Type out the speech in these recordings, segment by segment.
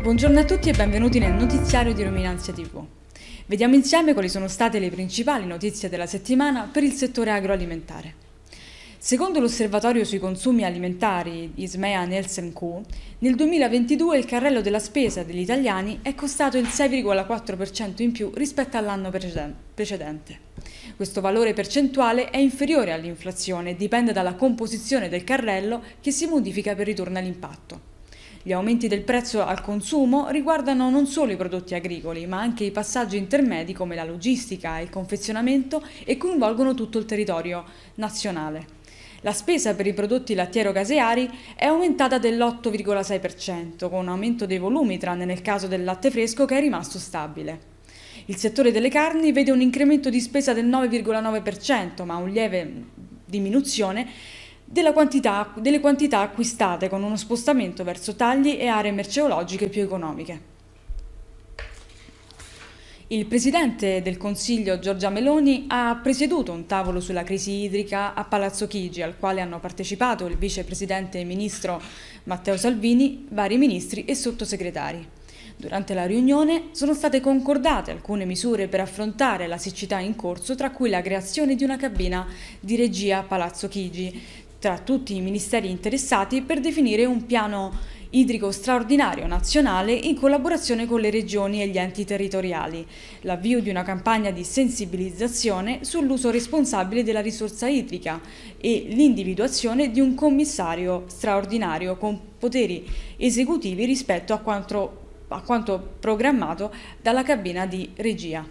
Buongiorno a tutti e benvenuti nel notiziario di Ruminanzia TV. Vediamo insieme quali sono state le principali notizie della settimana per il settore agroalimentare. Secondo l'osservatorio sui consumi alimentari Ismea Nielsen Q, nel 2022 il carrello della spesa degli italiani è costato il 6,4% in più rispetto all'anno precedente. Questo valore percentuale è inferiore all'inflazione e dipende dalla composizione del carrello che si modifica per ritorno all'impatto. Gli aumenti del prezzo al consumo riguardano non solo i prodotti agricoli, ma anche i passaggi intermedi come la logistica, e il confezionamento e coinvolgono tutto il territorio nazionale. La spesa per i prodotti lattiero-caseari è aumentata dell'8,6%, con un aumento dei volumi, tranne nel caso del latte fresco che è rimasto stabile. Il settore delle carni vede un incremento di spesa del 9,9%, ma un lieve diminuzione quantità, delle quantità acquistate con uno spostamento verso tagli e aree merceologiche più economiche. Il Presidente del Consiglio Giorgia Meloni ha presieduto un tavolo sulla crisi idrica a Palazzo Chigi al quale hanno partecipato il Vicepresidente e Ministro Matteo Salvini, vari ministri e sottosegretari. Durante la riunione sono state concordate alcune misure per affrontare la siccità in corso tra cui la creazione di una cabina di regia a Palazzo Chigi tra tutti i ministeri interessati per definire un piano idrico straordinario nazionale in collaborazione con le regioni e gli enti territoriali, l'avvio di una campagna di sensibilizzazione sull'uso responsabile della risorsa idrica e l'individuazione di un commissario straordinario con poteri esecutivi rispetto a quanto, a quanto programmato dalla cabina di regia.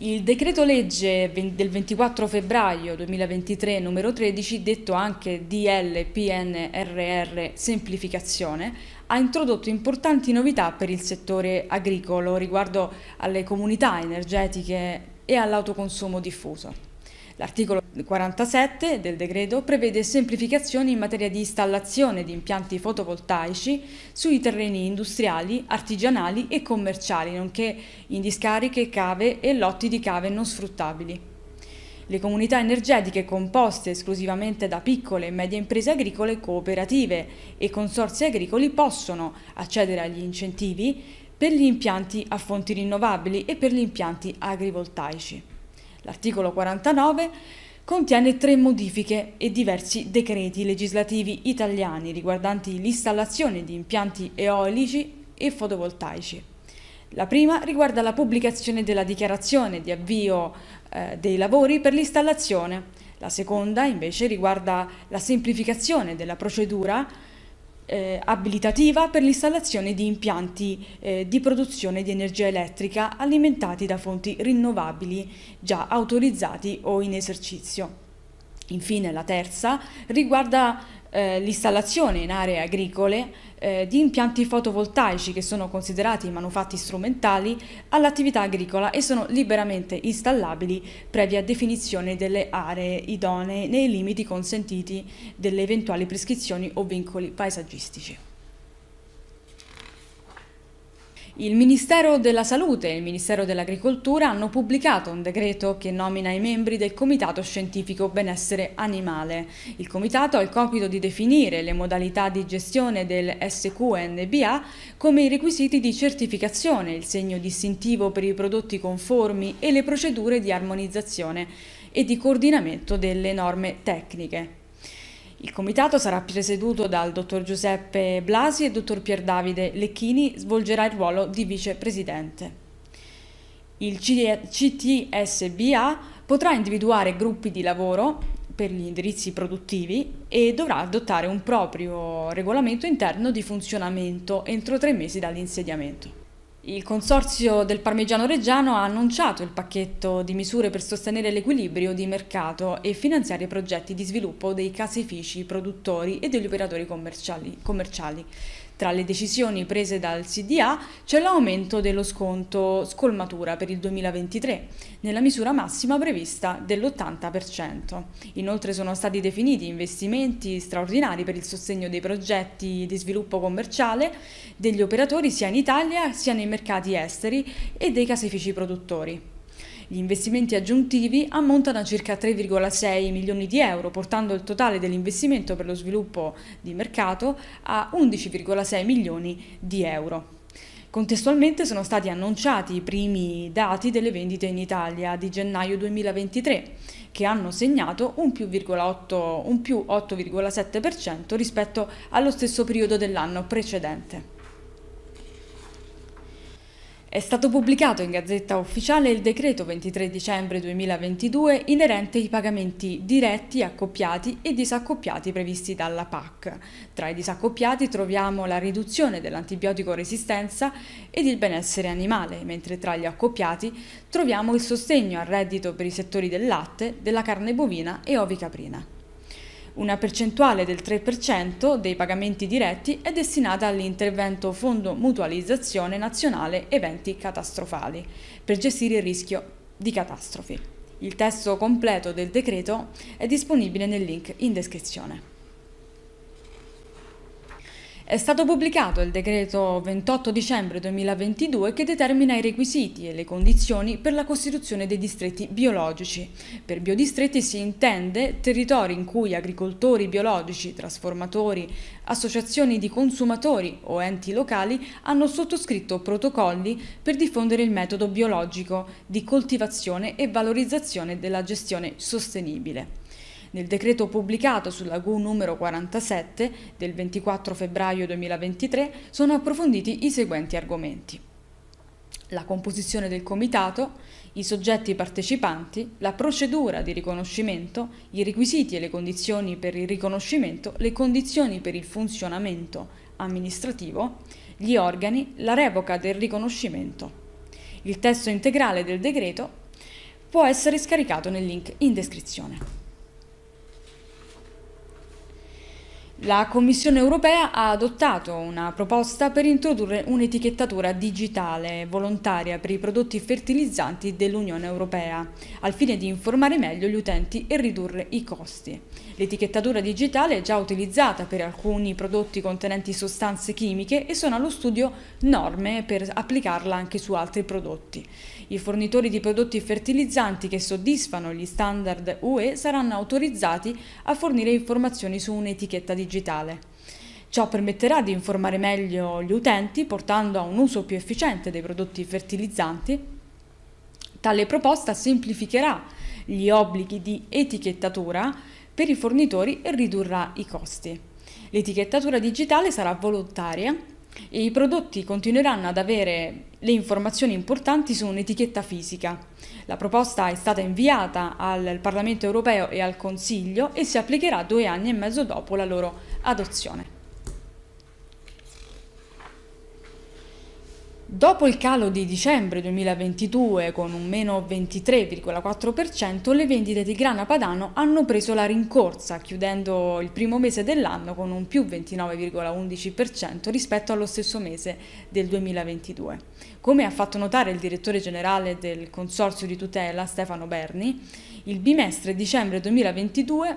Il decreto legge del 24 febbraio 2023 numero 13, detto anche DLPNRR semplificazione, ha introdotto importanti novità per il settore agricolo riguardo alle comunità energetiche e all'autoconsumo diffuso. L'articolo 47 del decreto prevede semplificazioni in materia di installazione di impianti fotovoltaici sui terreni industriali, artigianali e commerciali, nonché in discariche, cave e lotti di cave non sfruttabili. Le comunità energetiche composte esclusivamente da piccole e medie imprese agricole cooperative e consorzi agricoli possono accedere agli incentivi per gli impianti a fonti rinnovabili e per gli impianti agrivoltaici. L'articolo 49 contiene tre modifiche e diversi decreti legislativi italiani riguardanti l'installazione di impianti eolici e fotovoltaici. La prima riguarda la pubblicazione della dichiarazione di avvio eh, dei lavori per l'installazione. La seconda invece riguarda la semplificazione della procedura eh, abilitativa per l'installazione di impianti eh, di produzione di energia elettrica alimentati da fonti rinnovabili già autorizzati o in esercizio. Infine la terza riguarda eh, l'installazione in aree agricole eh, di impianti fotovoltaici che sono considerati manufatti strumentali all'attività agricola e sono liberamente installabili previa definizione delle aree idonee nei limiti consentiti delle eventuali prescrizioni o vincoli paesaggistici. Il Ministero della Salute e il Ministero dell'Agricoltura hanno pubblicato un decreto che nomina i membri del Comitato Scientifico Benessere Animale. Il Comitato ha il compito di definire le modalità di gestione del SQNBA come i requisiti di certificazione, il segno distintivo per i prodotti conformi e le procedure di armonizzazione e di coordinamento delle norme tecniche. Il comitato sarà presieduto dal dottor Giuseppe Blasi e il dottor Pier Davide Lecchini svolgerà il ruolo di vicepresidente. Il CTSBA potrà individuare gruppi di lavoro per gli indirizzi produttivi e dovrà adottare un proprio regolamento interno di funzionamento entro tre mesi dall'insediamento. Il Consorzio del Parmigiano Reggiano ha annunciato il pacchetto di misure per sostenere l'equilibrio di mercato e finanziare progetti di sviluppo dei caseifici produttori e degli operatori commerciali. commerciali. Tra le decisioni prese dal CDA c'è l'aumento dello sconto scolmatura per il 2023, nella misura massima prevista dell'80%. Inoltre sono stati definiti investimenti straordinari per il sostegno dei progetti di sviluppo commerciale degli operatori sia in Italia sia nei mercati esteri e dei caseifici produttori. Gli investimenti aggiuntivi ammontano a circa 3,6 milioni di euro, portando il totale dell'investimento per lo sviluppo di mercato a 11,6 milioni di euro. Contestualmente sono stati annunciati i primi dati delle vendite in Italia di gennaio 2023, che hanno segnato un più, 8,7% rispetto allo stesso periodo dell'anno precedente. È stato pubblicato in Gazzetta Ufficiale il decreto 23 dicembre 2022 inerente ai pagamenti diretti, accoppiati e disaccoppiati previsti dalla PAC. Tra i disaccoppiati troviamo la riduzione dell'antibiotico resistenza ed il benessere animale, mentre tra gli accoppiati troviamo il sostegno al reddito per i settori del latte, della carne bovina e ovicaprina. Una percentuale del 3% dei pagamenti diretti è destinata all'intervento Fondo Mutualizzazione Nazionale Eventi Catastrofali per gestire il rischio di catastrofi. Il testo completo del decreto è disponibile nel link in descrizione. È stato pubblicato il decreto 28 dicembre 2022 che determina i requisiti e le condizioni per la costituzione dei distretti biologici. Per biodistretti si intende territori in cui agricoltori biologici, trasformatori, associazioni di consumatori o enti locali hanno sottoscritto protocolli per diffondere il metodo biologico di coltivazione e valorizzazione della gestione sostenibile. Nel decreto pubblicato sulla GU numero 47 del 24 febbraio 2023 sono approfonditi i seguenti argomenti. La composizione del comitato, i soggetti partecipanti, la procedura di riconoscimento, i requisiti e le condizioni per il riconoscimento, le condizioni per il funzionamento amministrativo, gli organi, la revoca del riconoscimento. Il testo integrale del decreto può essere scaricato nel link in descrizione. La Commissione europea ha adottato una proposta per introdurre un'etichettatura digitale volontaria per i prodotti fertilizzanti dell'Unione europea, al fine di informare meglio gli utenti e ridurre i costi. L'etichettatura digitale è già utilizzata per alcuni prodotti contenenti sostanze chimiche e sono allo studio norme per applicarla anche su altri prodotti. I fornitori di prodotti fertilizzanti che soddisfano gli standard UE saranno autorizzati a fornire informazioni su un'etichetta digitale. Ciò permetterà di informare meglio gli utenti portando a un uso più efficiente dei prodotti fertilizzanti. Tale proposta semplificherà gli obblighi di etichettatura per i fornitori e ridurrà i costi. L'etichettatura digitale sarà volontaria e i prodotti continueranno ad avere le informazioni importanti su un'etichetta fisica. La proposta è stata inviata al Parlamento europeo e al Consiglio e si applicherà due anni e mezzo dopo la loro adozione. Dopo il calo di dicembre 2022 con un meno 23,4%, le vendite di grana padano hanno preso la rincorsa, chiudendo il primo mese dell'anno con un più 29,11% rispetto allo stesso mese del 2022. Come ha fatto notare il direttore generale del Consorzio di tutela Stefano Berni, il bimestre dicembre 2022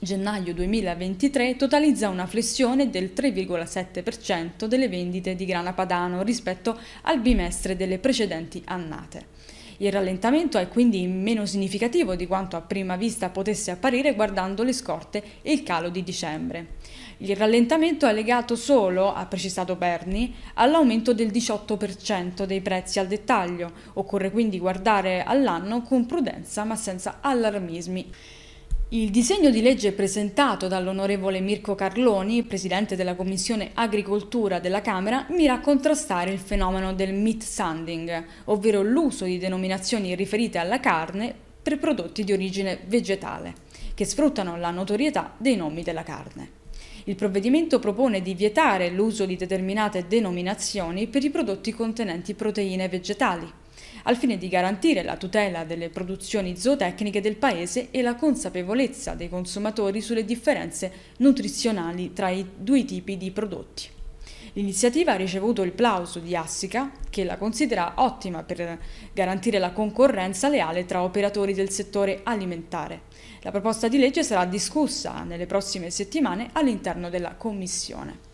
gennaio 2023 totalizza una flessione del 3,7% delle vendite di grana padano rispetto al bimestre delle precedenti annate. Il rallentamento è quindi meno significativo di quanto a prima vista potesse apparire guardando le scorte e il calo di dicembre. Il rallentamento è legato solo, ha precisato Berni, all'aumento del 18% dei prezzi al dettaglio. Occorre quindi guardare all'anno con prudenza ma senza allarmismi. Il disegno di legge presentato dall'onorevole Mirko Carloni, presidente della Commissione Agricoltura della Camera, mira a contrastare il fenomeno del meat sanding, ovvero l'uso di denominazioni riferite alla carne per prodotti di origine vegetale, che sfruttano la notorietà dei nomi della carne. Il provvedimento propone di vietare l'uso di determinate denominazioni per i prodotti contenenti proteine vegetali, al fine di garantire la tutela delle produzioni zootecniche del Paese e la consapevolezza dei consumatori sulle differenze nutrizionali tra i due tipi di prodotti. L'iniziativa ha ricevuto il plauso di Assica, che la considera ottima per garantire la concorrenza leale tra operatori del settore alimentare. La proposta di legge sarà discussa nelle prossime settimane all'interno della Commissione.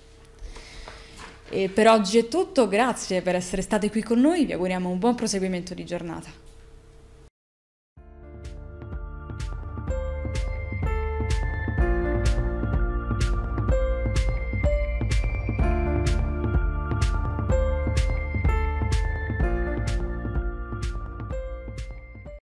E per oggi è tutto, grazie per essere state qui con noi, vi auguriamo un buon proseguimento di giornata.